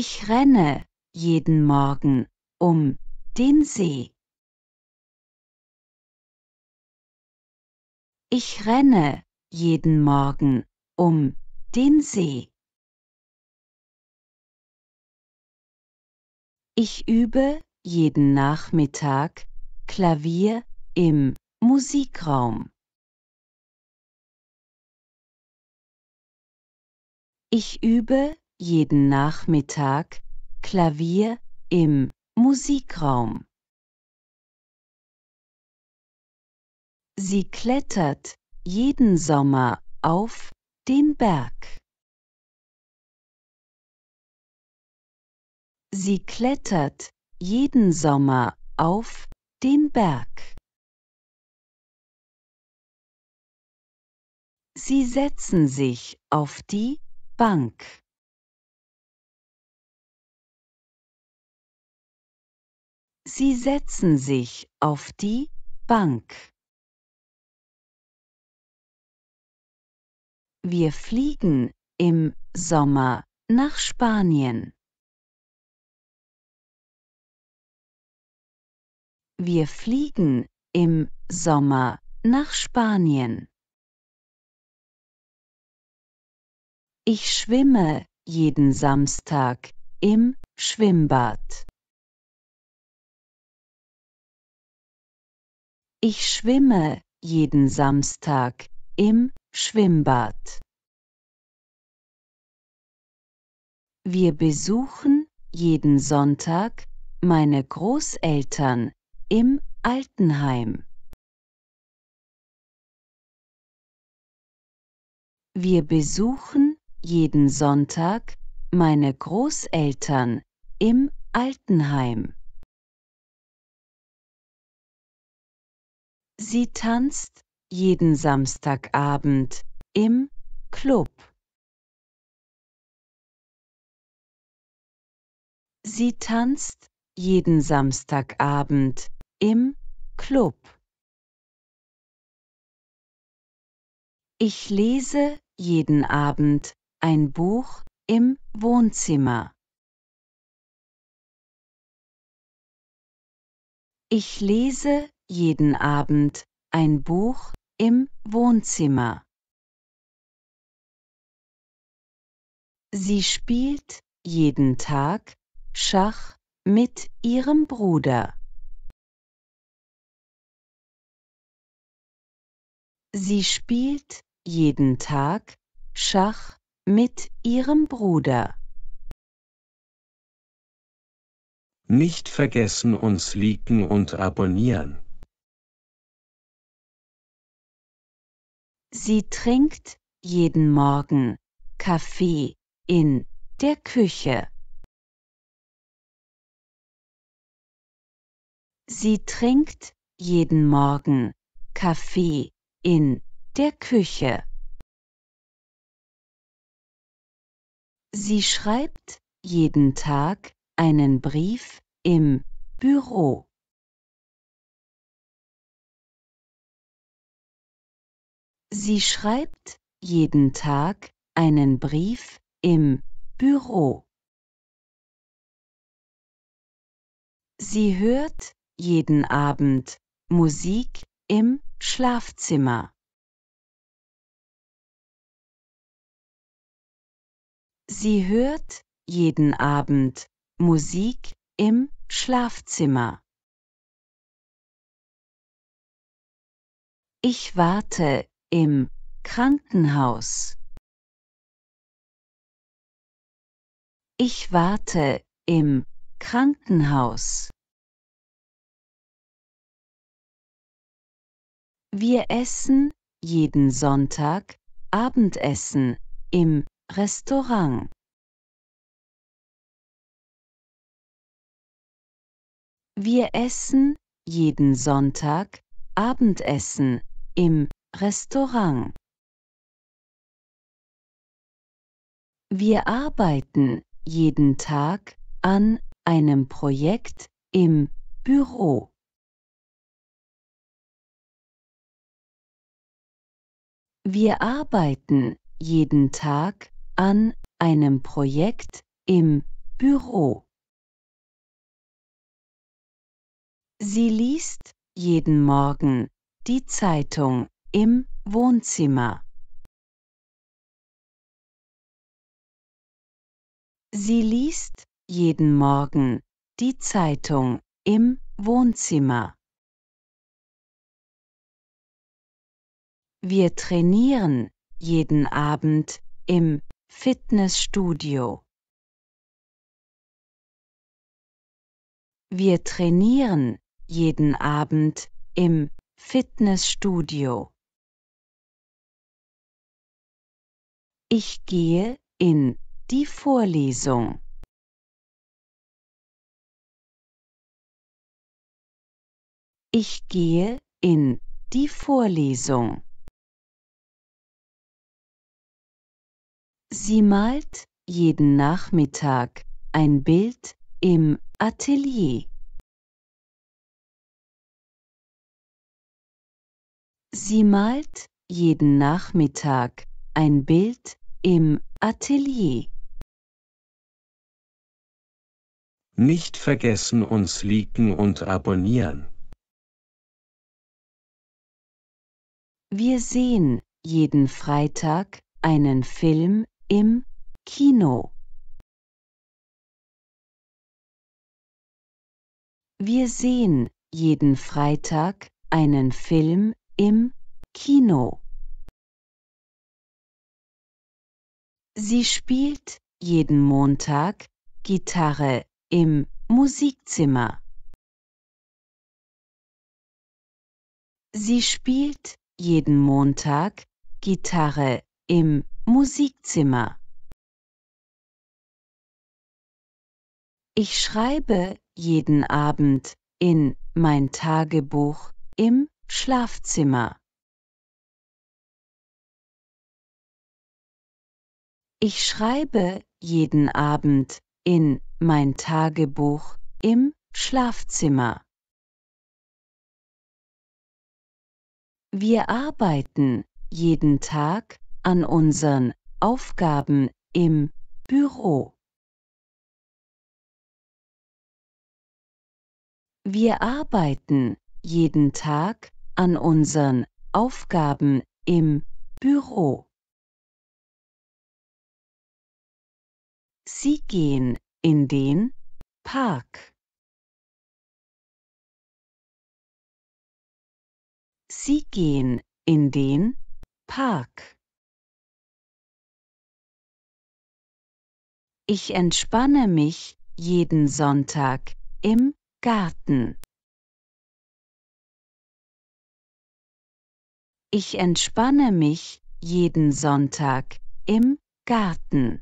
Ich renne jeden Morgen um den See. Ich renne jeden Morgen um den See. Ich übe jeden Nachmittag Klavier im Musikraum. Ich übe jeden Nachmittag Klavier im Musikraum. Sie klettert jeden Sommer auf den Berg. Sie klettert jeden Sommer auf den Berg. Sie setzen sich auf die Bank. Sie setzen sich auf die Bank. Wir fliegen im Sommer nach Spanien. Wir fliegen im Sommer nach Spanien. Ich schwimme jeden Samstag im Schwimmbad. Ich schwimme jeden Samstag im Schwimmbad. Wir besuchen jeden Sonntag meine Großeltern im Altenheim. Wir besuchen jeden Sonntag meine Großeltern im Altenheim. Sie tanzt jeden Samstagabend im Club. Sie tanzt jeden Samstagabend im Club. Ich lese jeden Abend ein Buch im Wohnzimmer. Ich lese jeden Abend ein Buch im Wohnzimmer. Sie spielt jeden Tag Schach mit ihrem Bruder. Sie spielt jeden Tag Schach mit ihrem Bruder. Nicht vergessen uns liken und abonnieren. Sie trinkt jeden Morgen Kaffee in der Küche. Sie trinkt jeden Morgen Kaffee in der Küche. Sie schreibt jeden Tag einen Brief im Büro. Sie schreibt jeden Tag einen Brief im Büro. Sie hört jeden Abend Musik im Schlafzimmer. Sie hört jeden Abend Musik im Schlafzimmer. Ich warte im Krankenhaus. Ich warte im Krankenhaus. Wir essen jeden Sonntag Abendessen im Restaurant. Wir essen jeden Sonntag Abendessen im Restaurant. Wir arbeiten jeden Tag an einem Projekt im Büro. Wir arbeiten jeden Tag an einem Projekt im Büro. Sie liest jeden Morgen die Zeitung im Wohnzimmer. Sie liest jeden Morgen die Zeitung im Wohnzimmer. Wir trainieren jeden Abend im Fitnessstudio. Wir trainieren jeden Abend im Fitnessstudio. Ich gehe in die Vorlesung. Ich gehe in die Vorlesung. Sie malt jeden Nachmittag ein Bild im Atelier. Sie malt jeden Nachmittag ein Bild im Atelier. Nicht vergessen uns liken und abonnieren. Wir sehen jeden Freitag einen Film im Kino. Wir sehen jeden Freitag einen Film im Kino. Sie spielt jeden Montag Gitarre im Musikzimmer. Sie spielt jeden Montag Gitarre im Musikzimmer. Ich schreibe jeden Abend in mein Tagebuch im Schlafzimmer. Ich schreibe jeden Abend in mein Tagebuch im Schlafzimmer. Wir arbeiten jeden Tag an unseren Aufgaben im Büro. Wir arbeiten jeden Tag an unseren Aufgaben im Büro. Sie gehen in den Park. Sie gehen in den Park. Ich entspanne mich jeden Sonntag im Garten. Ich entspanne mich jeden Sonntag im Garten.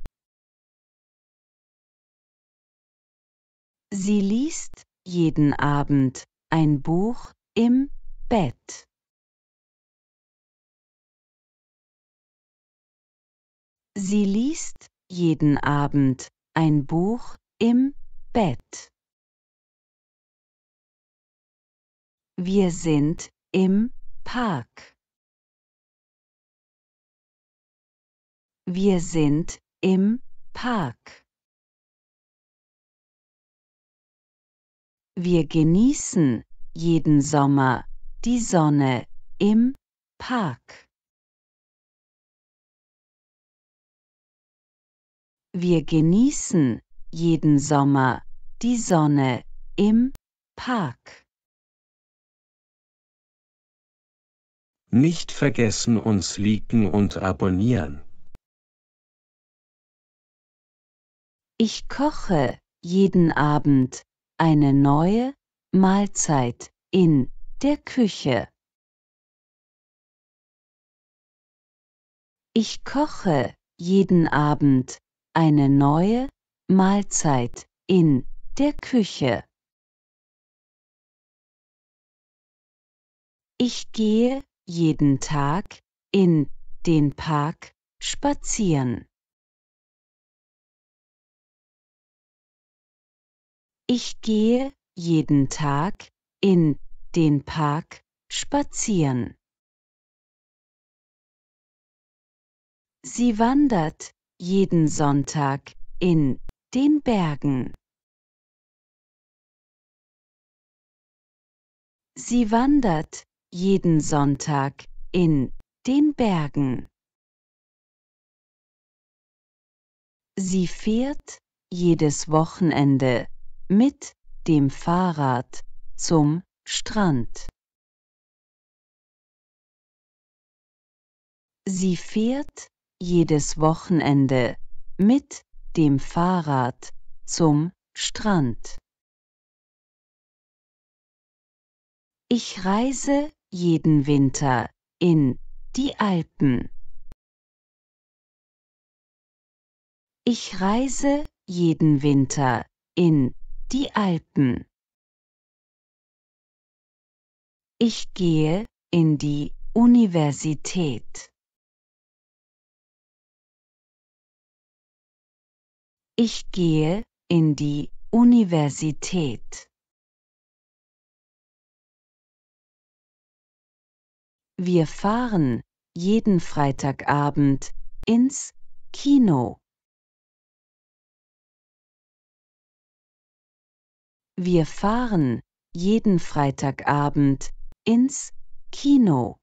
Sie liest jeden Abend ein Buch im Bett. Sie liest jeden Abend ein Buch im Bett. Wir sind im Park. Wir sind im Park. Wir genießen jeden Sommer die Sonne im Park. Wir genießen jeden Sommer die Sonne im Park. Nicht vergessen uns liken und abonnieren. Ich koche jeden Abend eine neue Mahlzeit in der Küche. Ich koche jeden Abend eine neue Mahlzeit in der Küche. Ich gehe jeden Tag in den Park spazieren. Ich gehe jeden Tag in den Park spazieren. Sie wandert jeden Sonntag in den Bergen. Sie wandert jeden Sonntag in den Bergen. Sie fährt jedes Wochenende mit dem Fahrrad zum Strand. Sie fährt jedes Wochenende mit dem Fahrrad zum Strand. Ich reise jeden Winter in die Alpen. Ich reise jeden Winter in die Alpen. Ich gehe in die Universität. Ich gehe in die Universität. Wir fahren jeden Freitagabend ins Kino. Wir fahren jeden Freitagabend ins Kino.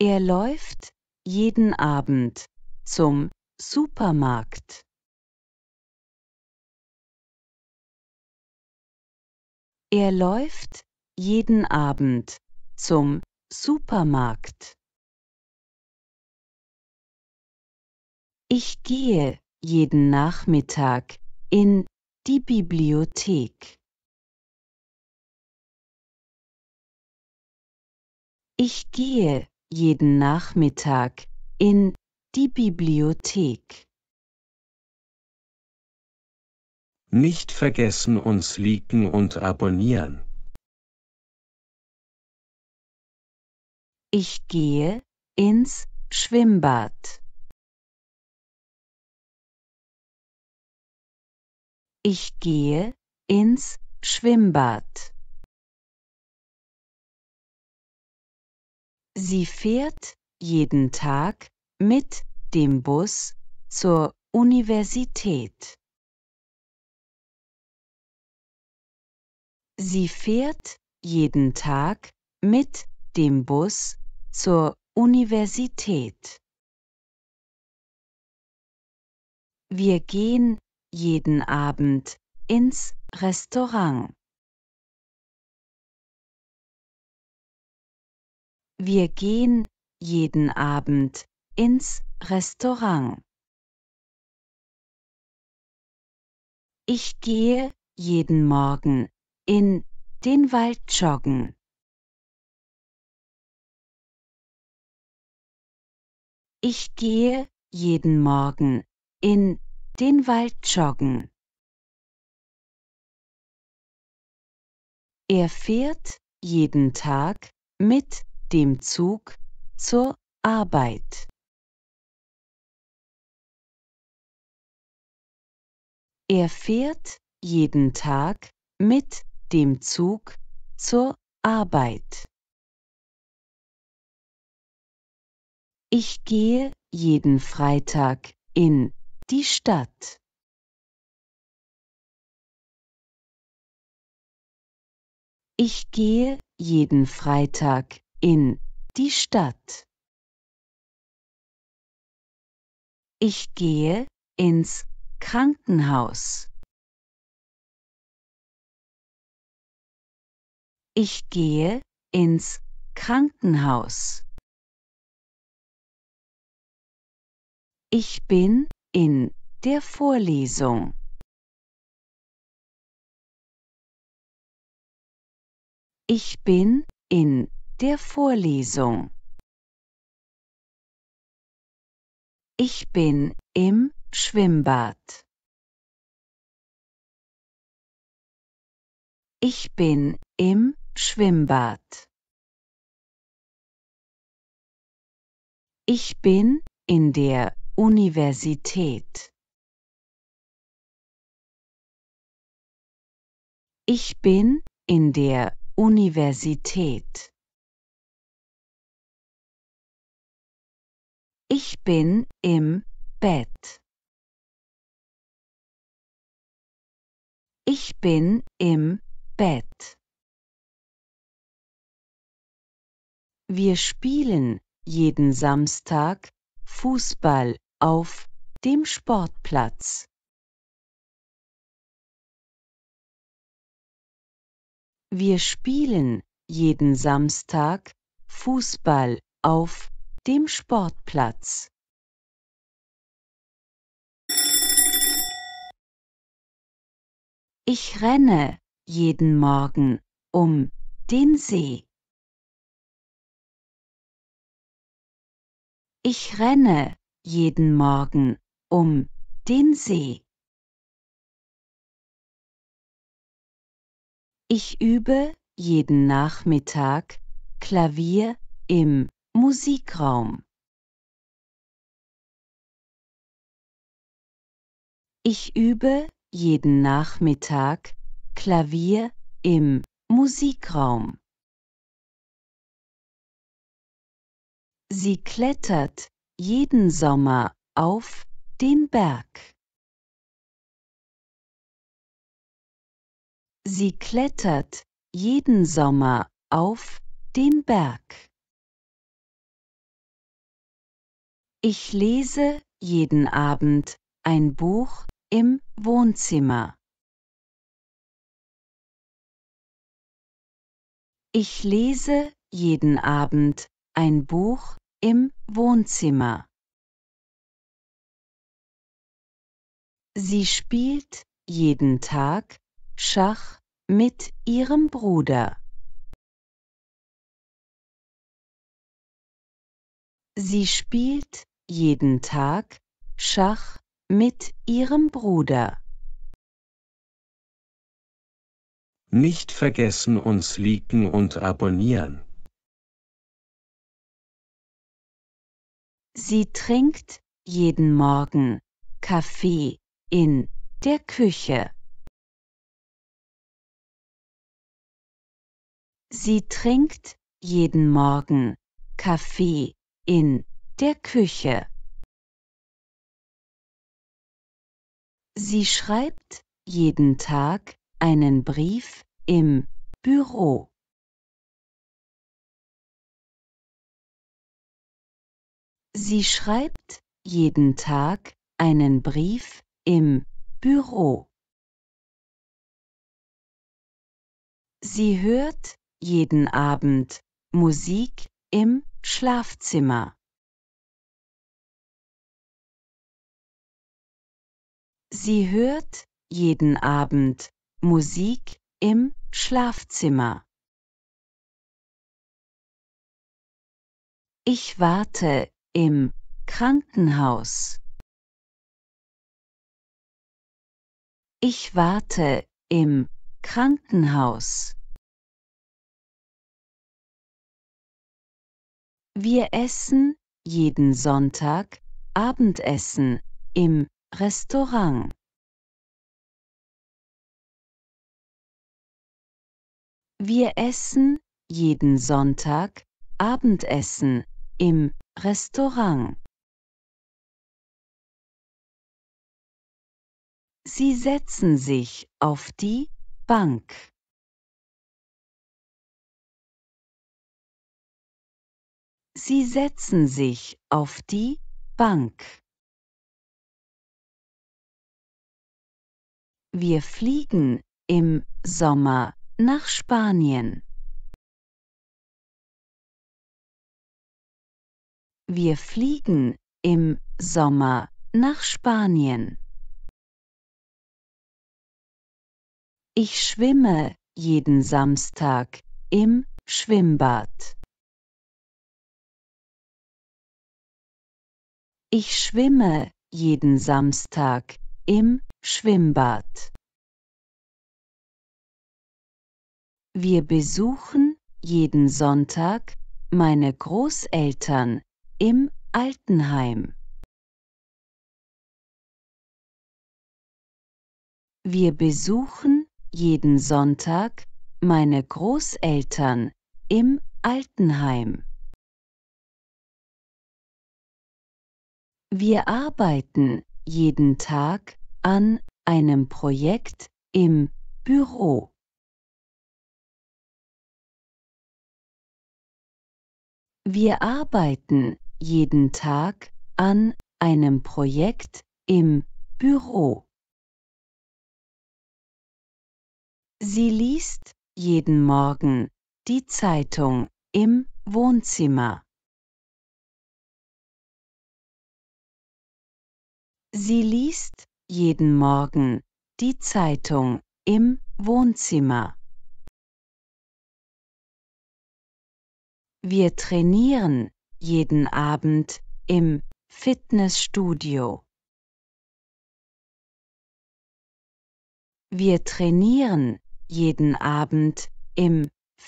Er läuft jeden Abend zum Supermarkt. Er läuft jeden Abend zum Supermarkt. Ich gehe jeden Nachmittag in die Bibliothek. Ich gehe jeden Nachmittag in die Bibliothek. Nicht vergessen uns liken und abonnieren. Ich gehe ins Schwimmbad. Ich gehe ins Schwimmbad. Sie fährt jeden Tag mit dem Bus zur Universität. Sie fährt jeden Tag mit dem Bus zur Universität. Wir gehen jeden Abend ins Restaurant. Wir gehen jeden Abend ins Restaurant. Ich gehe jeden Morgen in den Wald joggen. Ich gehe jeden Morgen in den Wald joggen. Er fährt jeden Tag mit dem Zug zur Arbeit. Er fährt jeden Tag mit dem Zug zur Arbeit. Ich gehe jeden Freitag in die Stadt Ich gehe jeden Freitag in die Stadt. Ich gehe ins Krankenhaus. Ich gehe ins Krankenhaus. Ich bin in der Vorlesung. Ich bin in der Vorlesung. Ich bin im Schwimmbad. Ich bin im Schwimmbad. Ich bin in der Universität Ich bin in der Universität. Ich bin im Bett. Ich bin im Bett. Wir spielen jeden Samstag Fußball auf dem Sportplatz. Wir spielen jeden Samstag Fußball auf dem Sportplatz. Ich renne jeden Morgen um den See. Ich renne jeden Morgen um den See. Ich übe jeden Nachmittag Klavier im Musikraum. Ich übe jeden Nachmittag Klavier im Musikraum. Sie klettert jeden Sommer auf den Berg. Sie klettert jeden Sommer auf den Berg. Ich lese jeden Abend ein Buch im Wohnzimmer. Ich lese jeden Abend ein Buch im Wohnzimmer. Sie spielt jeden Tag Schach mit ihrem Bruder. Sie spielt jeden Tag Schach mit ihrem Bruder. Nicht vergessen uns liken und abonnieren. Sie trinkt jeden Morgen Kaffee in der Küche. Sie trinkt jeden Morgen Kaffee in der Küche. Sie schreibt jeden Tag einen Brief im Büro. Sie schreibt jeden Tag einen Brief im Büro. Sie hört jeden Abend Musik im Schlafzimmer. Sie hört jeden Abend Musik im Schlafzimmer. Ich warte im Krankenhaus. Ich warte im Krankenhaus. Wir essen jeden Sonntag Abendessen im Restaurant. Wir essen jeden Sonntag Abendessen im Restaurant Sie setzen sich auf die Bank. Sie setzen sich auf die Bank. Wir fliegen im Sommer nach Spanien. Wir fliegen im Sommer nach Spanien. Ich schwimme jeden Samstag im Schwimmbad. Ich schwimme jeden Samstag im Schwimmbad. Wir besuchen jeden Sonntag meine Großeltern im Altenheim. Wir besuchen jeden Sonntag meine Großeltern im Altenheim. Wir arbeiten jeden Tag an einem Projekt im Büro. Wir arbeiten jeden Tag an einem Projekt im Büro. Sie liest jeden Morgen die Zeitung im Wohnzimmer. Sie liest jeden Morgen die Zeitung im Wohnzimmer. Wir trainieren jeden Abend im Fitnessstudio. Wir trainieren jeden Abend im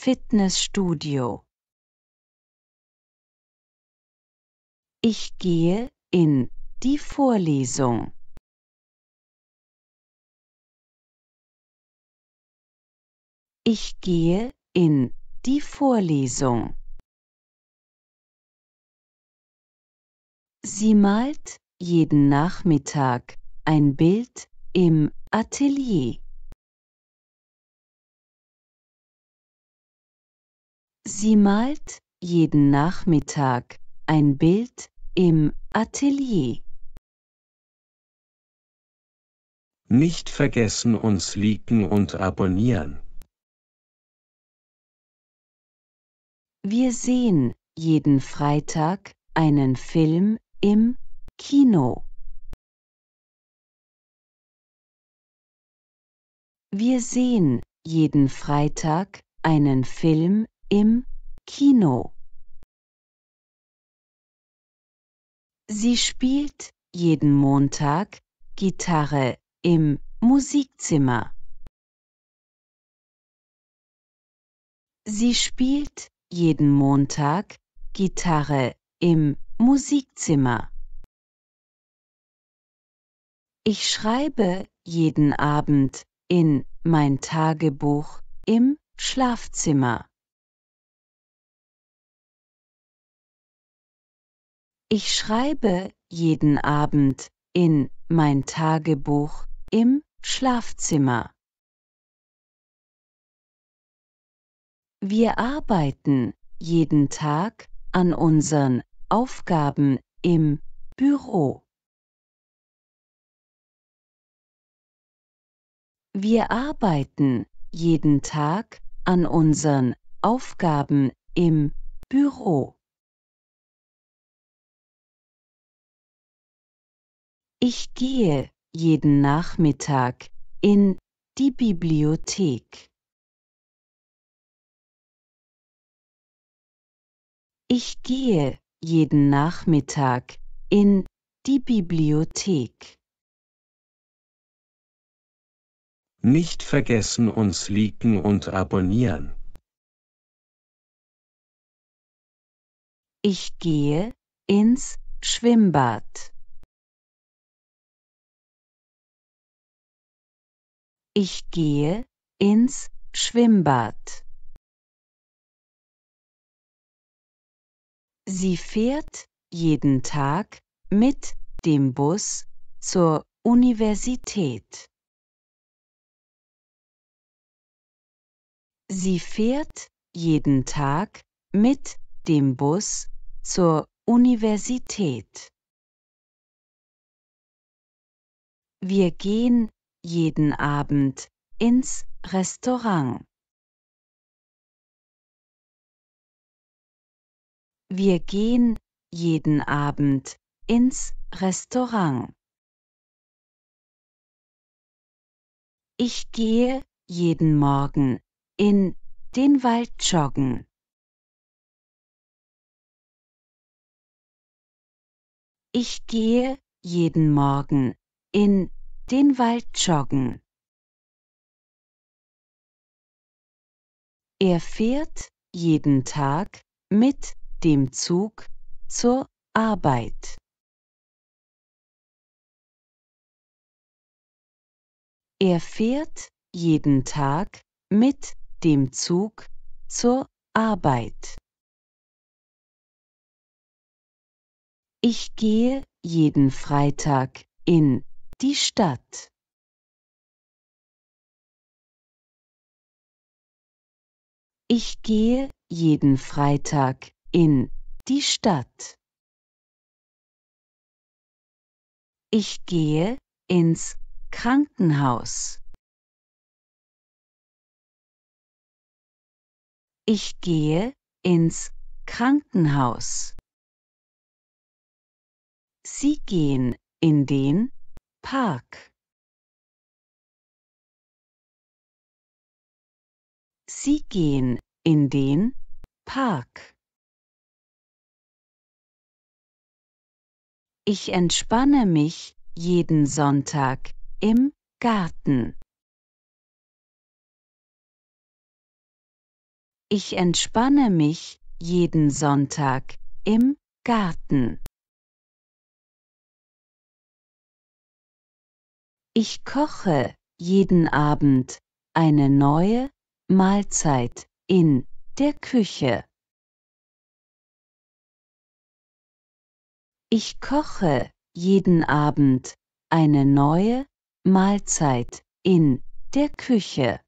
Fitnessstudio. Ich gehe in die Vorlesung. Ich gehe in die Vorlesung. Sie malt jeden Nachmittag ein Bild im Atelier. Sie malt jeden Nachmittag ein Bild im Atelier. Nicht vergessen uns liken und abonnieren. Wir sehen jeden Freitag einen Film im Kino. Wir sehen jeden Freitag einen Film im Kino. Sie spielt jeden Montag Gitarre im Musikzimmer. Sie spielt jeden Montag Gitarre im Musikzimmer. Ich schreibe jeden Abend in mein Tagebuch im Schlafzimmer. Ich schreibe jeden Abend in mein Tagebuch im Schlafzimmer. Wir arbeiten jeden Tag an unseren Aufgaben im Büro. Wir arbeiten jeden Tag an unseren Aufgaben im Büro. Ich gehe jeden Nachmittag in die Bibliothek. Ich gehe jeden Nachmittag in die Bibliothek. Nicht vergessen uns liken und abonnieren. Ich gehe ins Schwimmbad. Ich gehe ins Schwimmbad. Sie fährt jeden Tag mit dem Bus zur Universität. Sie fährt jeden Tag mit dem Bus zur Universität. Wir gehen jeden Abend ins Restaurant. Wir gehen jeden Abend ins Restaurant. Ich gehe jeden Morgen in den Wald joggen. Ich gehe jeden Morgen in den Wald joggen. Er fährt jeden Tag mit dem Zug zur Arbeit. Er fährt jeden Tag mit dem Zug zur Arbeit. Ich gehe jeden Freitag in die Stadt. Ich gehe jeden Freitag in die Stadt. Ich gehe ins Krankenhaus. Ich gehe ins Krankenhaus. Sie gehen in den Park. Sie gehen in den Park. Ich entspanne mich jeden Sonntag im Garten. Ich entspanne mich jeden Sonntag im Garten. Ich koche jeden Abend eine neue Mahlzeit in der Küche. Ich koche jeden Abend eine neue Mahlzeit in der Küche.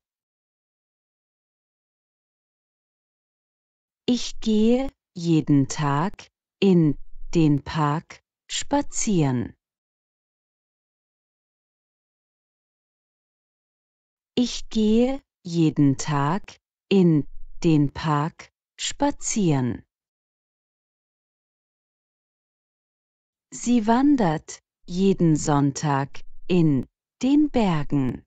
Ich gehe jeden Tag in den Park spazieren. Ich gehe jeden Tag in den Park spazieren. Sie wandert jeden Sonntag in den Bergen.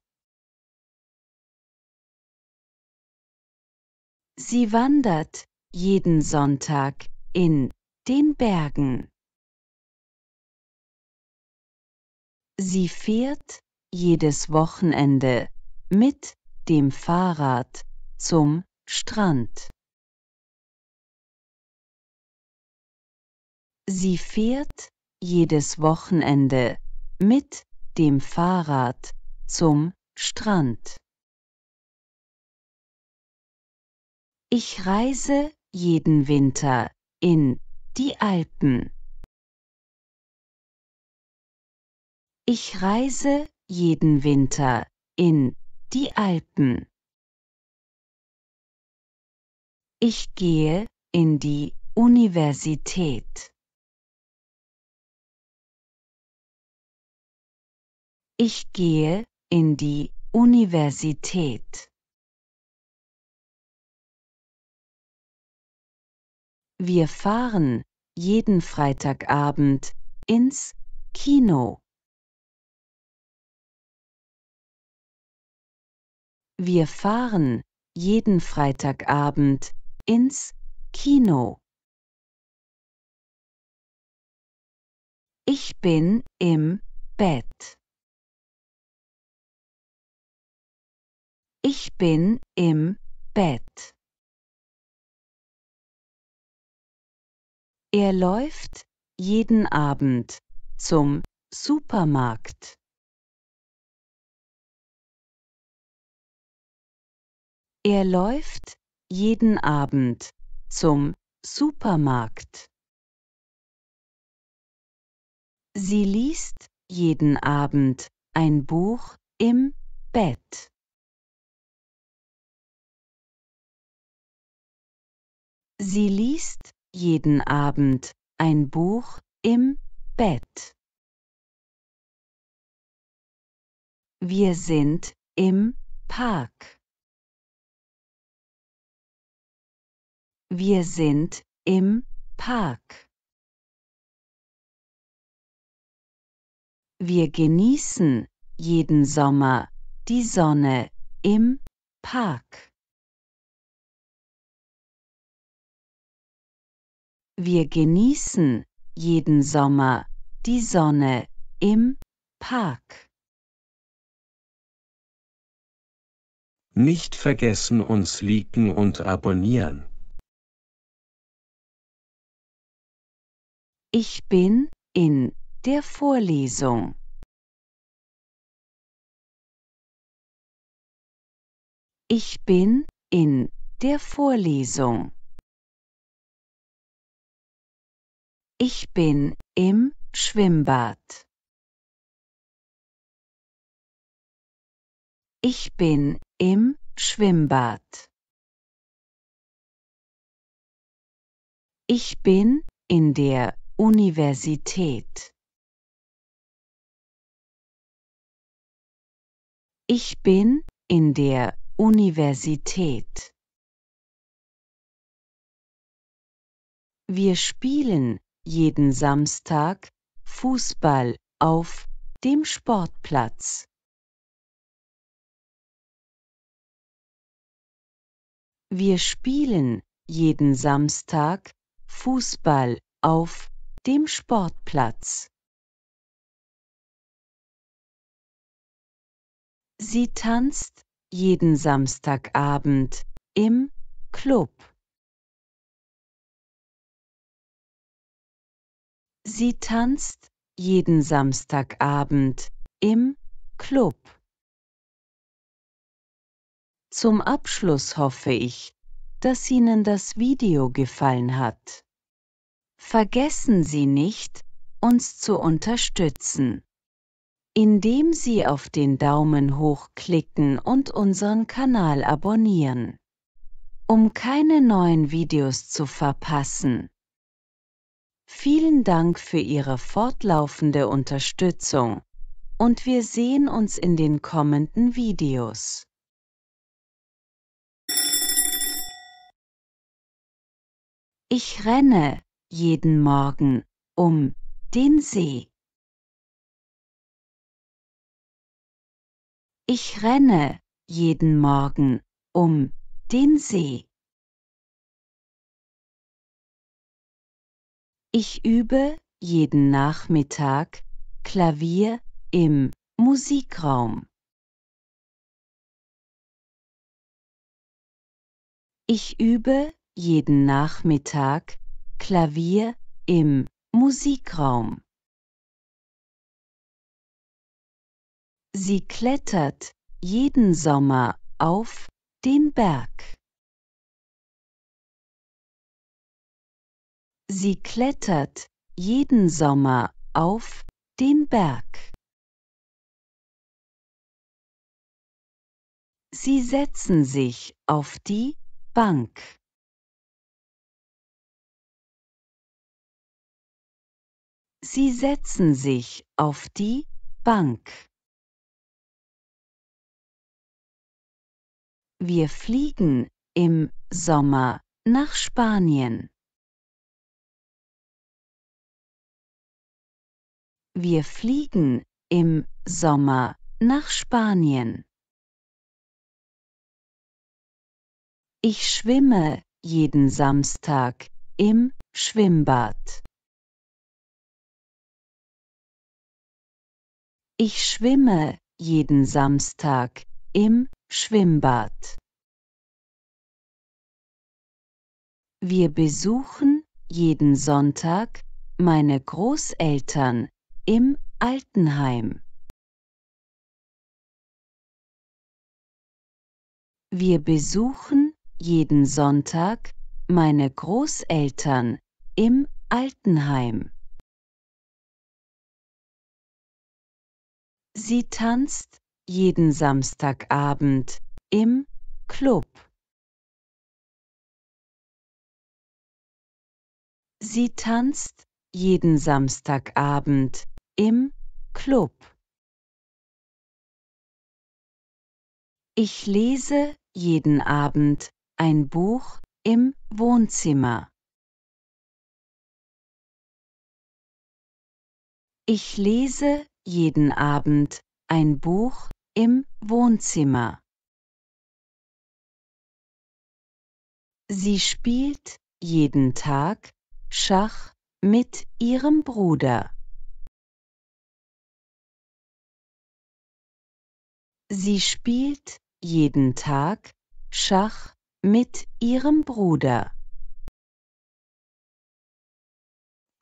Sie wandert jeden Sonntag in den Bergen. Sie fährt jedes Wochenende mit dem Fahrrad zum Strand. Sie fährt jedes Wochenende mit dem Fahrrad zum Strand. Ich reise jeden Winter in die Alpen. Ich reise jeden Winter in die Alpen. Ich gehe in die Universität. Ich gehe in die Universität. Wir fahren jeden Freitagabend ins Kino. Wir fahren jeden Freitagabend ins Kino. Ich bin im Bett. Ich bin im Bett. Er läuft jeden Abend zum Supermarkt. Er läuft jeden Abend zum Supermarkt. Sie liest jeden Abend ein Buch im Bett. Sie liest jeden Abend ein Buch im Bett. Wir sind im Park. Wir sind im Park. Wir genießen jeden Sommer die Sonne im Park. Wir genießen jeden Sommer die Sonne im Park. Nicht vergessen uns liken und abonnieren. Ich bin in der Vorlesung. Ich bin in der Vorlesung. Ich bin im Schwimmbad. Ich bin im Schwimmbad. Ich bin in der Universität. Ich bin in der Universität. Wir spielen jeden Samstag Fußball auf dem Sportplatz. Wir spielen jeden Samstag Fußball auf dem Sportplatz. Sie tanzt jeden Samstagabend im Club. Sie tanzt jeden Samstagabend im Club. Zum Abschluss hoffe ich, dass Ihnen das Video gefallen hat. Vergessen Sie nicht, uns zu unterstützen, indem Sie auf den Daumen hoch klicken und unseren Kanal abonnieren, um keine neuen Videos zu verpassen. Vielen Dank für Ihre fortlaufende Unterstützung und wir sehen uns in den kommenden Videos. Ich renne jeden Morgen um den See. Ich renne jeden Morgen um den See. Ich übe jeden Nachmittag Klavier im Musikraum. Ich übe jeden Nachmittag Klavier im Musikraum. Sie klettert jeden Sommer auf den Berg. Sie klettert jeden Sommer auf den Berg. Sie setzen sich auf die Bank. Sie setzen sich auf die Bank. Wir fliegen im Sommer nach Spanien. Wir fliegen im Sommer nach Spanien. Ich schwimme jeden Samstag im Schwimmbad. Ich schwimme jeden Samstag im Schwimmbad. Wir besuchen jeden Sonntag meine Großeltern im Altenheim. Wir besuchen jeden Sonntag meine Großeltern im Altenheim. Sie tanzt jeden Samstagabend im Club. Sie tanzt jeden Samstagabend im Club. Ich lese jeden Abend ein Buch im Wohnzimmer. Ich lese jeden Abend ein Buch im Wohnzimmer. Sie spielt jeden Tag Schach mit ihrem Bruder. Sie spielt jeden Tag Schach mit ihrem Bruder.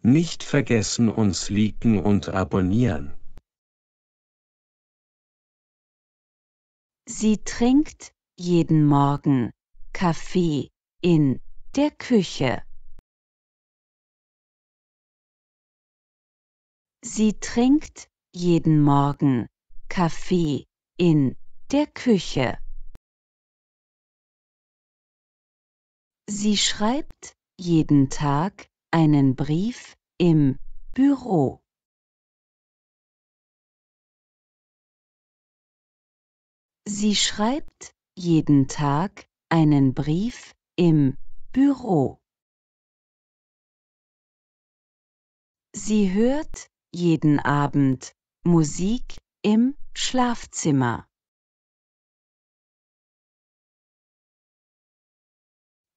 Nicht vergessen uns liken und abonnieren. Sie trinkt jeden Morgen Kaffee in der Küche. Sie trinkt jeden Morgen Kaffee in der Küche. Sie schreibt jeden Tag einen Brief im Büro. Sie schreibt jeden Tag einen Brief im Büro. Sie hört jeden Abend Musik im Schlafzimmer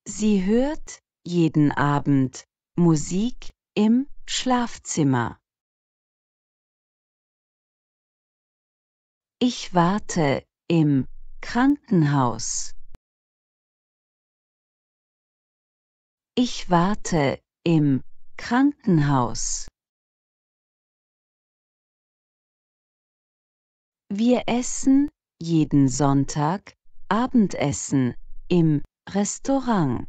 Sie hört jeden Abend Musik im Schlafzimmer. Ich warte im Krankenhaus. Ich warte im Krankenhaus. Wir essen jeden Sonntag Abendessen im Restaurant.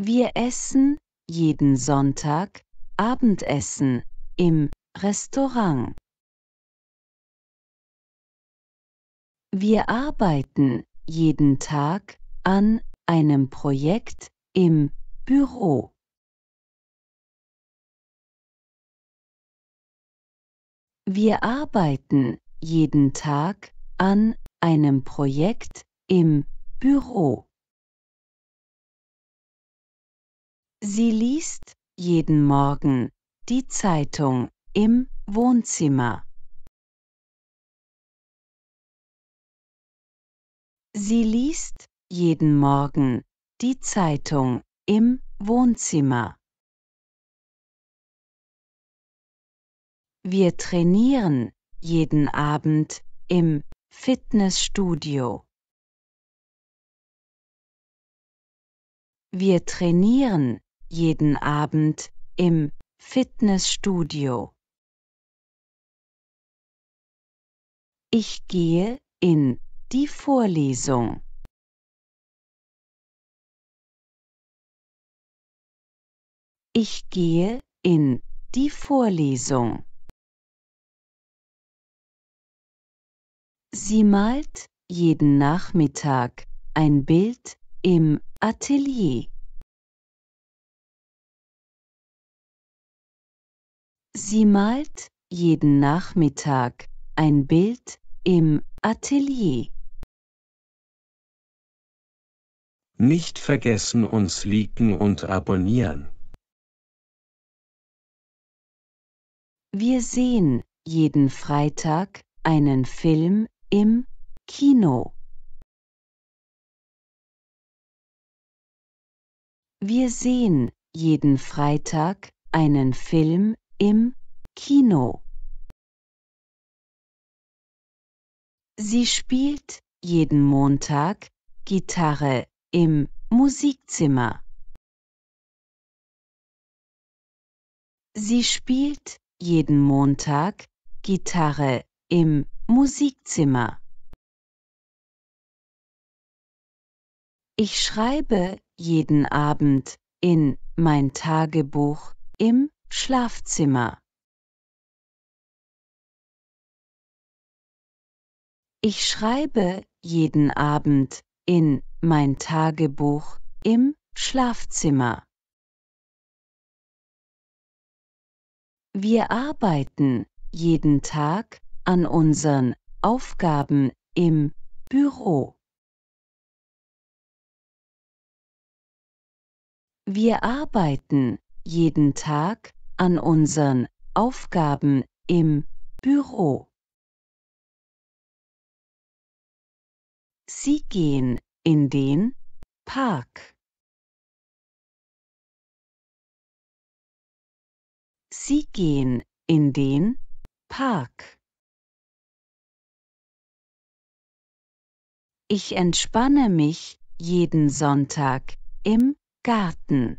Wir essen jeden Sonntag Abendessen im Restaurant. Wir arbeiten jeden Tag an einem Projekt im Büro. Wir arbeiten jeden Tag an einem Projekt im Büro. Sie liest jeden Morgen die Zeitung im Wohnzimmer. Sie liest jeden Morgen die Zeitung im Wohnzimmer. Wir trainieren jeden Abend im Fitnessstudio. Wir trainieren jeden Abend im Fitnessstudio. Ich gehe in die Vorlesung. Ich gehe in die Vorlesung. Sie malt jeden Nachmittag ein Bild im Atelier. Sie malt jeden Nachmittag ein Bild im Atelier. Nicht vergessen uns liken und abonnieren. Wir sehen jeden Freitag einen Film im Kino. Wir sehen jeden Freitag einen Film im Kino. Sie spielt jeden Montag Gitarre im Musikzimmer. Sie spielt jeden Montag Gitarre im Musikzimmer. Ich schreibe jeden Abend in mein Tagebuch im Schlafzimmer. Ich schreibe jeden Abend in mein Tagebuch im Schlafzimmer. Wir arbeiten jeden Tag an unseren Aufgaben im Büro. Wir arbeiten jeden Tag an unseren Aufgaben im Büro. Sie gehen in den Park. Sie gehen in den Park. Ich entspanne mich jeden Sonntag im Garten.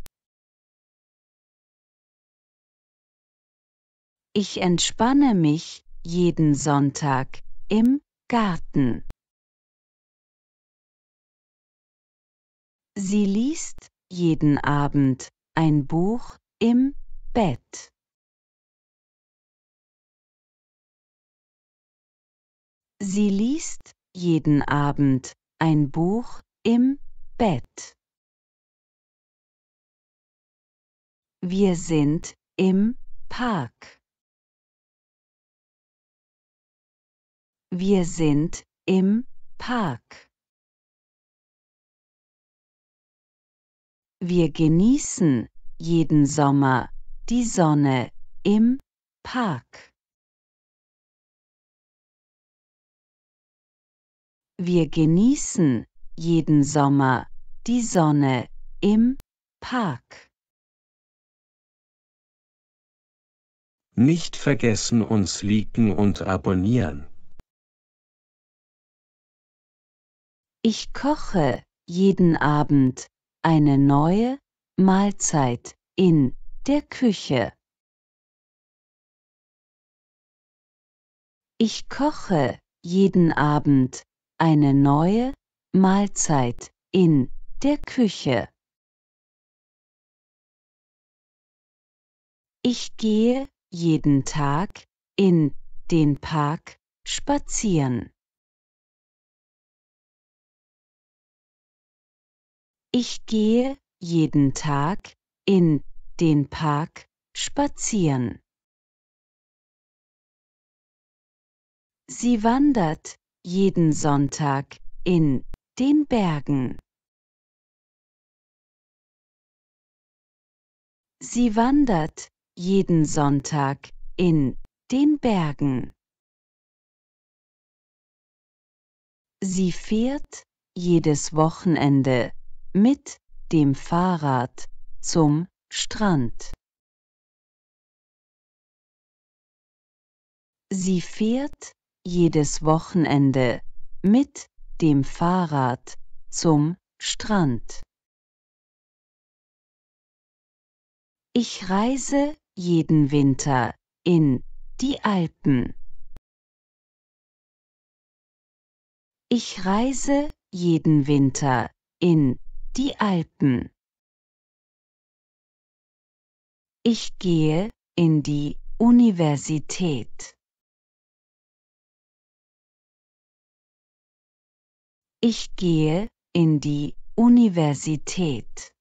Ich entspanne mich jeden Sonntag im Garten. Sie liest jeden Abend ein Buch im Bett. Sie liest jeden Abend ein Buch im Bett. Wir sind im Park. Wir sind im Park. Wir genießen jeden Sommer die Sonne im Park. Wir genießen jeden Sommer die Sonne im Park. Nicht vergessen uns liken und abonnieren. Ich koche jeden Abend eine neue Mahlzeit in der Küche. Ich koche jeden Abend eine neue Mahlzeit in der Küche. Ich gehe jeden Tag in den Park spazieren. Ich gehe jeden Tag in den Park spazieren. Sie wandert jeden Sonntag in den Bergen. Sie wandert jeden Sonntag in den Bergen. Sie fährt jedes Wochenende mit dem Fahrrad zum Strand. Sie fährt jedes Wochenende mit dem Fahrrad zum Strand. Ich reise jeden Winter in die Alpen. Ich reise jeden Winter in die Alpen. Ich gehe in die Universität. Ich gehe in die Universität.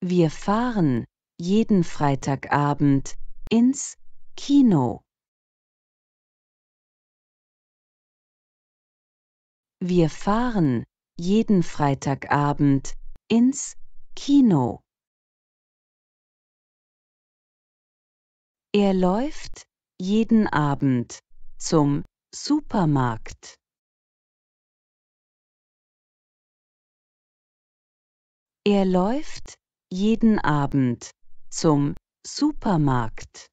Wir fahren jeden Freitagabend ins Kino. Wir fahren jeden Freitagabend ins Kino. Er läuft jeden Abend zum Supermarkt Er läuft jeden Abend zum Supermarkt.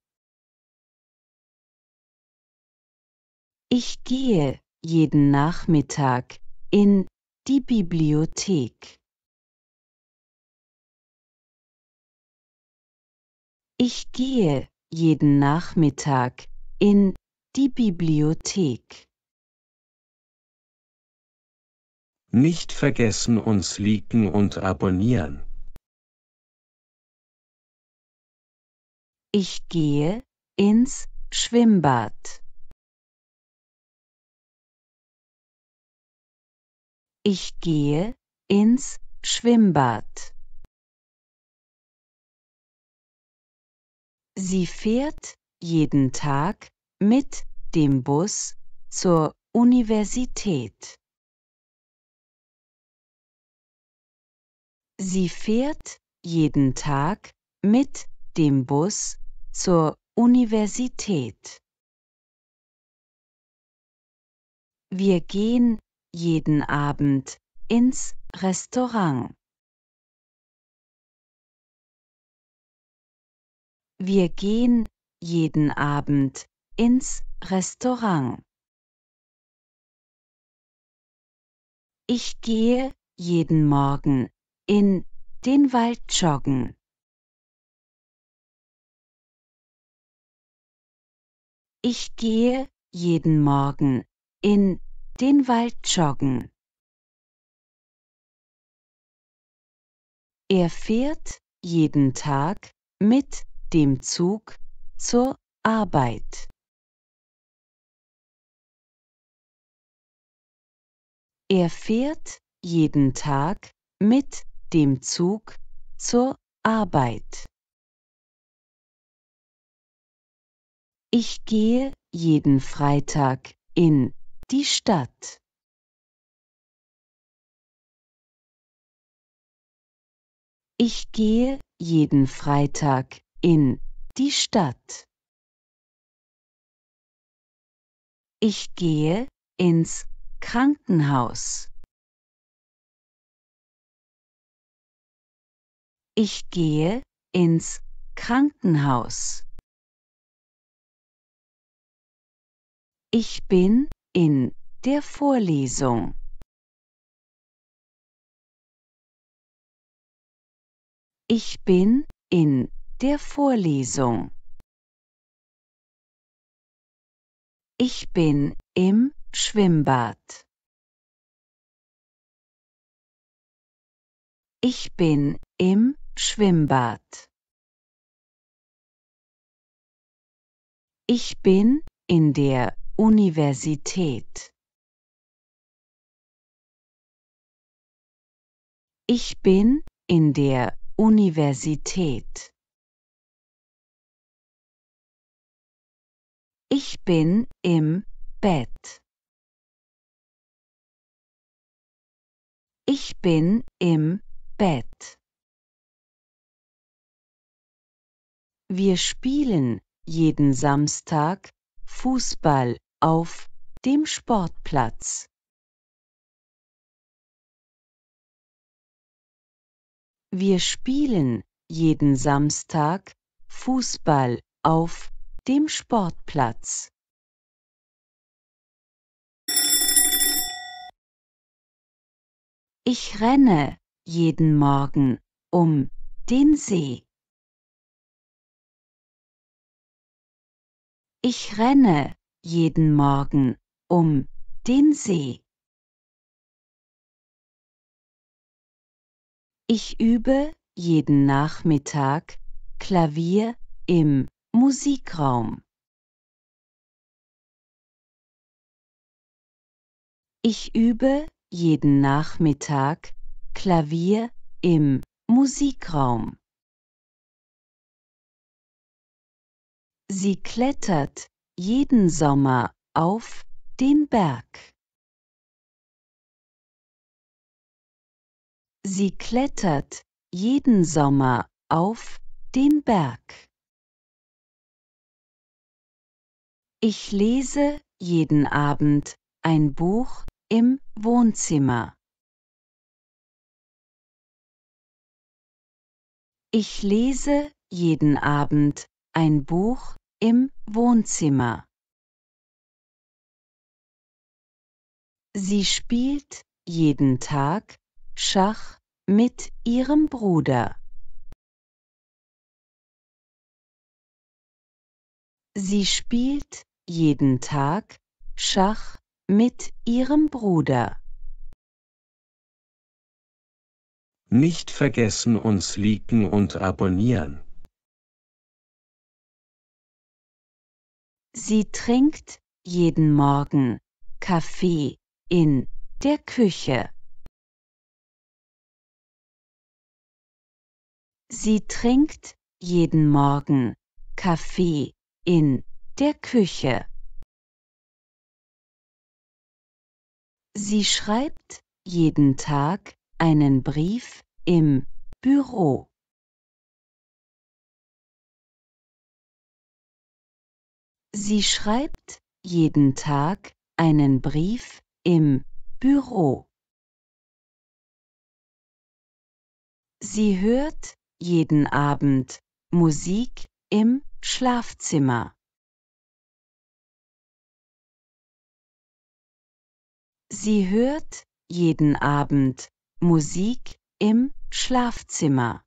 Ich gehe jeden Nachmittag in die Bibliothek. Ich gehe jeden Nachmittag in die Bibliothek. Nicht vergessen uns liken und abonnieren. Ich gehe ins Schwimmbad. Ich gehe ins Schwimmbad. Sie fährt jeden Tag mit dem Bus zur Universität. Sie fährt jeden Tag mit dem Bus zur Universität. Wir gehen jeden Abend ins Restaurant. Wir gehen jeden Abend ins Restaurant. Ich gehe jeden Morgen in den Wald joggen. Ich gehe jeden Morgen in den Wald joggen. Er fährt jeden Tag mit dem Zug zur Arbeit. Er fährt jeden Tag mit dem Zug zur Arbeit. Ich gehe jeden Freitag in die Stadt. Ich gehe jeden Freitag in die Stadt. Ich gehe ins Krankenhaus. Ich gehe ins Krankenhaus. Ich bin in der Vorlesung. Ich bin in der Vorlesung. Ich bin im Schwimmbad Ich bin im Schwimmbad. Ich bin in der Universität. Ich bin in der Universität. Ich bin im Bett. Ich bin im Bett. Wir spielen jeden Samstag Fußball auf dem Sportplatz. Wir spielen jeden Samstag Fußball auf dem Sportplatz. Ich renne jeden Morgen um den See. Ich renne jeden Morgen um den See. Ich übe jeden Nachmittag Klavier im Musikraum. Ich übe jeden Nachmittag Klavier im Musikraum. Sie klettert jeden Sommer auf den Berg. Sie klettert jeden Sommer auf den Berg. Ich lese jeden Abend ein Buch im Wohnzimmer. Ich lese jeden Abend ein Buch im Wohnzimmer. Sie spielt jeden Tag Schach mit ihrem Bruder. Sie spielt jeden Tag Schach mit ihrem Bruder. Nicht vergessen uns liken und abonnieren. Sie trinkt jeden Morgen Kaffee in der Küche. Sie trinkt jeden Morgen Kaffee in der Küche. Sie schreibt jeden Tag einen Brief im Büro. Sie schreibt jeden Tag einen Brief im Büro. Sie hört jeden Abend Musik im Schlafzimmer. Sie hört jeden Abend Musik im Schlafzimmer.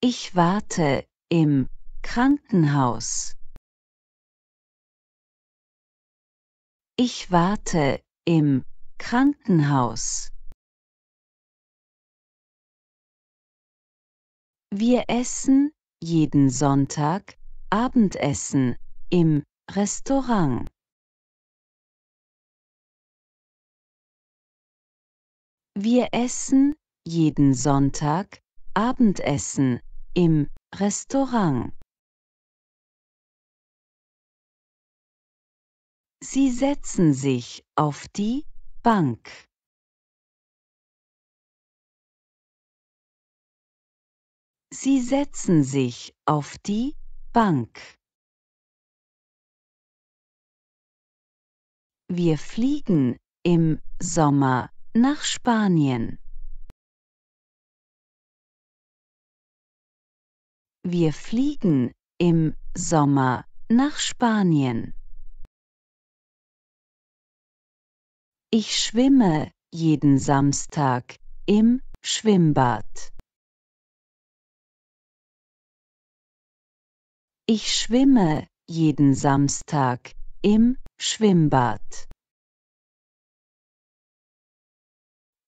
Ich warte im Krankenhaus. Ich warte im Krankenhaus. Wir essen jeden Sonntag Abendessen im Restaurant Wir essen jeden Sonntag Abendessen im Restaurant. Sie setzen sich auf die Bank. Sie setzen sich auf die Bank. Wir fliegen im Sommer nach Spanien. Wir fliegen im Sommer nach Spanien. Ich schwimme jeden Samstag im Schwimmbad. Ich schwimme jeden Samstag im Schwimmbad.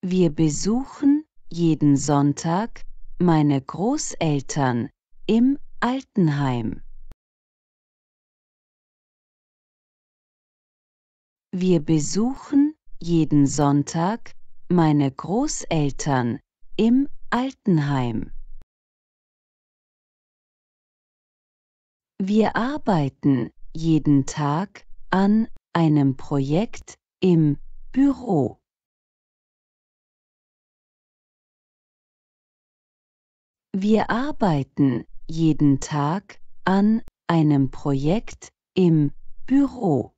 Wir besuchen jeden Sonntag meine Großeltern im Altenheim. Wir besuchen jeden Sonntag meine Großeltern im Altenheim. Wir arbeiten jeden Tag an einem Projekt im Büro. Wir arbeiten jeden Tag an einem Projekt im Büro.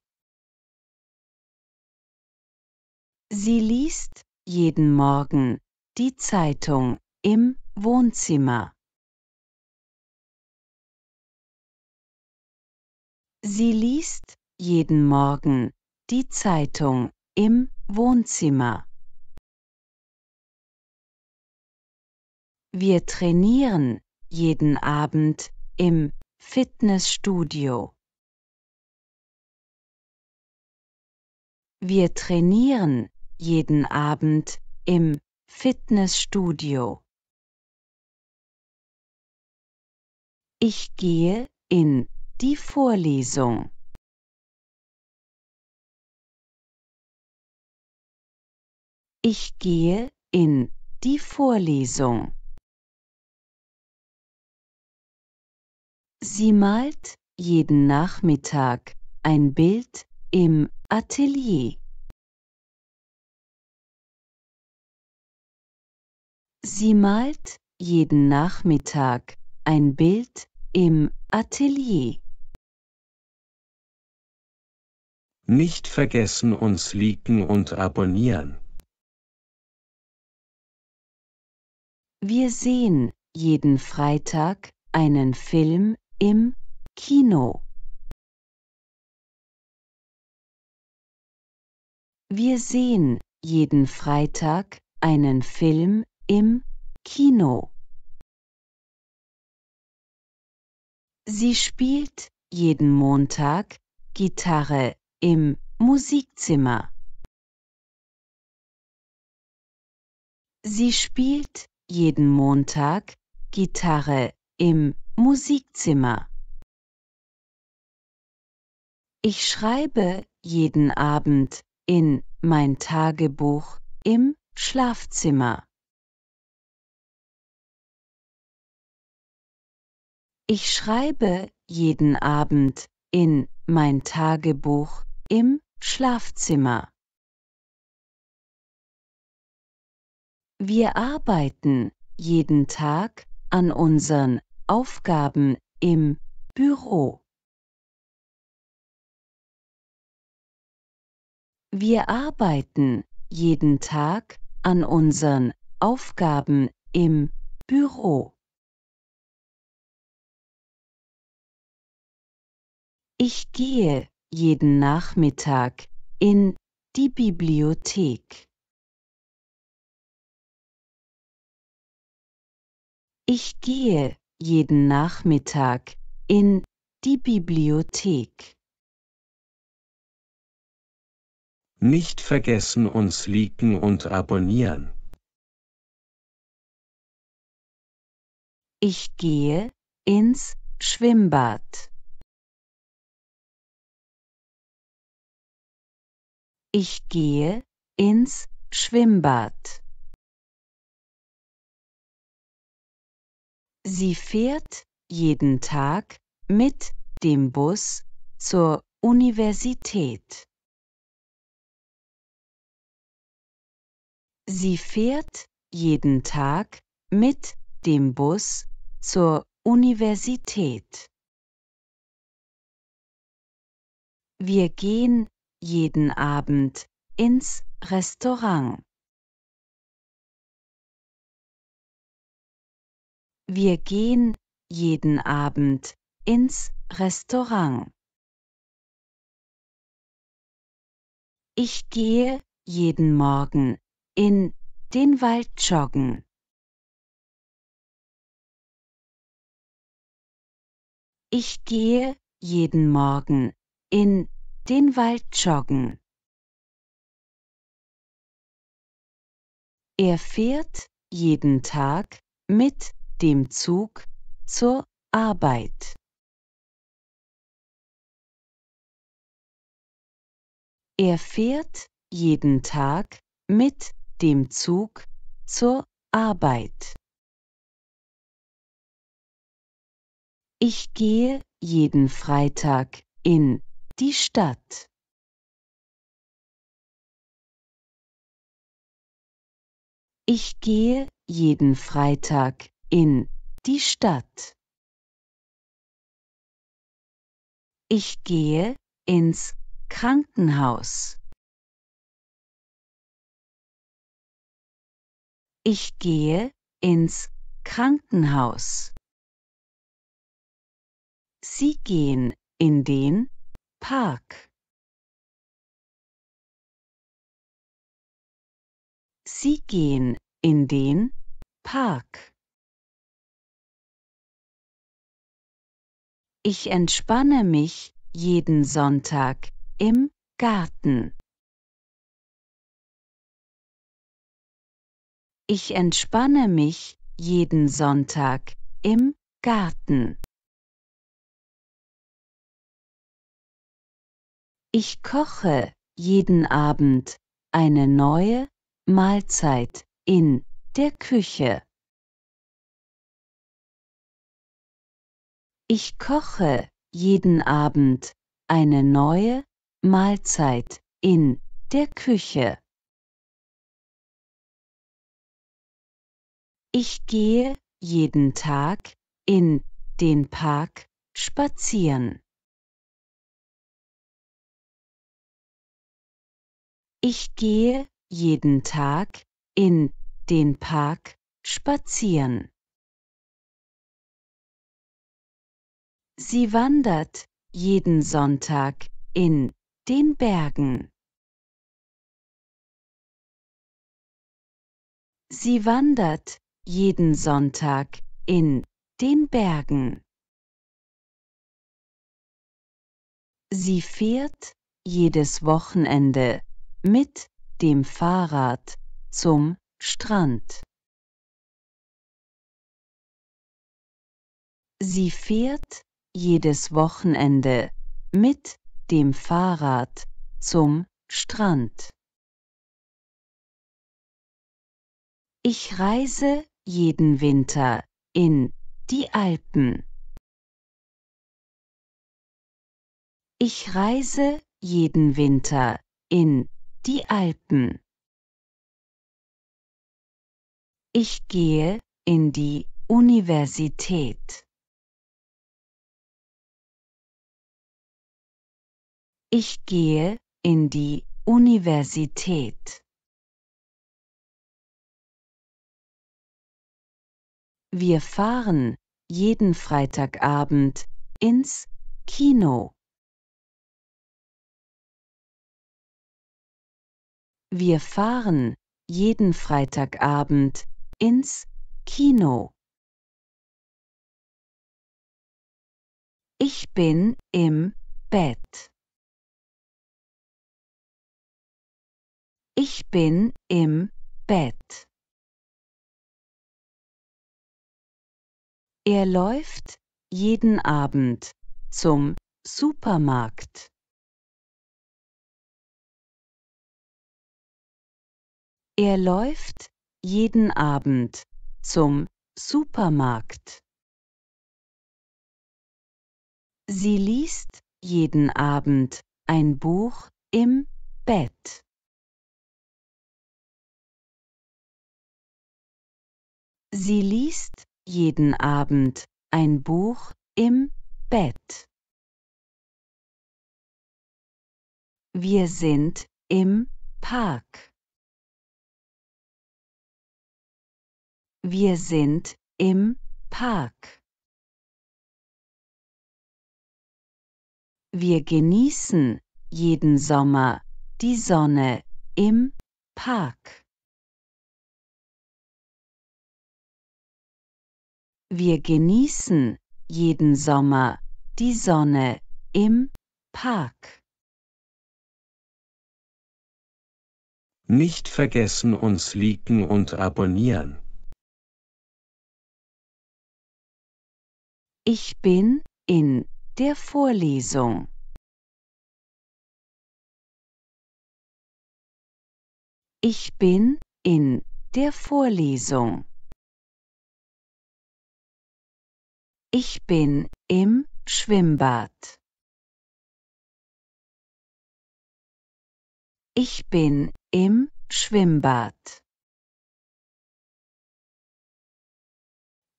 Sie liest jeden Morgen die Zeitung im Wohnzimmer. Sie liest jeden Morgen die Zeitung im Wohnzimmer. Wir trainieren jeden Abend im Fitnessstudio. Wir trainieren jeden Abend im Fitnessstudio. Ich gehe in die Vorlesung. Ich gehe in die Vorlesung. Sie malt jeden Nachmittag ein Bild im Atelier. Sie malt jeden Nachmittag ein Bild im Atelier. Nicht vergessen uns liken und abonnieren. Wir sehen jeden Freitag einen Film im Kino. Wir sehen jeden Freitag einen Film im Kino. Sie spielt jeden Montag Gitarre im Musikzimmer. Sie spielt jeden Montag Gitarre im Musikzimmer. Ich schreibe jeden Abend in mein Tagebuch im Schlafzimmer. Ich schreibe jeden Abend in mein Tagebuch im Schlafzimmer. Wir arbeiten jeden Tag an unseren Aufgaben im Büro. Wir arbeiten jeden Tag an unseren Aufgaben im Büro. Ich gehe jeden Nachmittag in die Bibliothek. Ich gehe jeden Nachmittag in die Bibliothek. Nicht vergessen uns liken und abonnieren. Ich gehe ins Schwimmbad. Ich gehe ins Schwimmbad. Sie fährt jeden Tag mit dem Bus zur Universität. Sie fährt jeden Tag mit dem Bus zur Universität. Wir gehen jeden Abend ins Restaurant. Wir gehen jeden Abend ins Restaurant. Ich gehe jeden Morgen in den Wald joggen. Ich gehe jeden Morgen in den Wald joggen. Er fährt jeden Tag mit dem Zug, zur Arbeit. Er fährt jeden Tag mit dem Zug zur Arbeit. Ich gehe jeden Freitag in die Stadt. Ich gehe jeden Freitag in die Stadt. Ich gehe ins Krankenhaus. Ich gehe ins Krankenhaus. Sie gehen in den Park. Sie gehen in den Park. Ich entspanne mich jeden Sonntag im Garten. Ich entspanne mich jeden Sonntag im Garten. Ich koche jeden Abend eine neue Mahlzeit in der Küche. Ich koche jeden Abend eine neue Mahlzeit in der Küche. Ich gehe jeden Tag in den Park spazieren. Ich gehe jeden Tag in den Park spazieren. Sie wandert jeden Sonntag in den Bergen. Sie wandert jeden Sonntag in den Bergen. Sie fährt jedes Wochenende mit dem Fahrrad zum Strand. Sie fährt jedes Wochenende mit dem Fahrrad zum Strand. Ich reise jeden Winter in die Alpen. Ich reise jeden Winter in die Alpen. Ich gehe in die Universität. Ich gehe in die Universität. Wir fahren jeden Freitagabend ins Kino. Wir fahren jeden Freitagabend ins Kino. Ich bin im Bett. Ich bin im Bett. Er läuft jeden Abend zum Supermarkt. Er läuft jeden Abend zum Supermarkt. Sie liest jeden Abend ein Buch im Bett. Sie liest jeden Abend ein Buch im Bett. Wir sind im Park. Wir sind im Park. Wir genießen jeden Sommer die Sonne im Park. Wir genießen jeden Sommer die Sonne im Park. Nicht vergessen uns liken und abonnieren. Ich bin in der Vorlesung. Ich bin in der Vorlesung. Ich bin im Schwimmbad. Ich bin im Schwimmbad.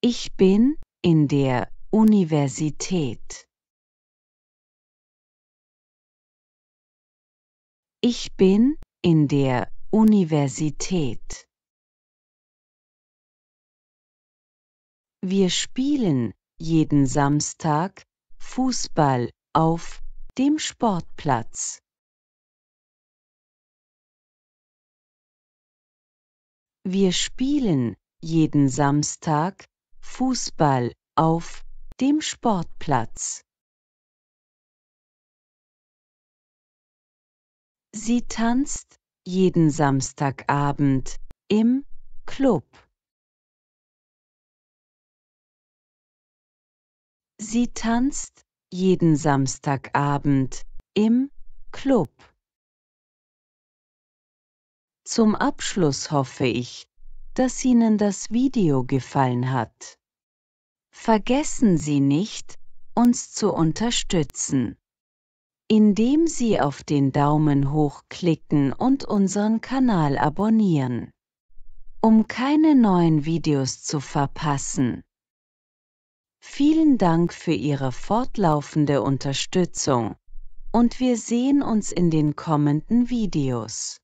Ich bin in der Universität. Ich bin in der Universität. Wir spielen jeden Samstag Fußball auf dem Sportplatz. Wir spielen jeden Samstag Fußball auf dem Sportplatz. Sie tanzt jeden Samstagabend im Club. Sie tanzt jeden Samstagabend im Club. Zum Abschluss hoffe ich, dass Ihnen das Video gefallen hat. Vergessen Sie nicht, uns zu unterstützen, indem Sie auf den Daumen hoch klicken und unseren Kanal abonnieren, um keine neuen Videos zu verpassen. Vielen Dank für Ihre fortlaufende Unterstützung und wir sehen uns in den kommenden Videos.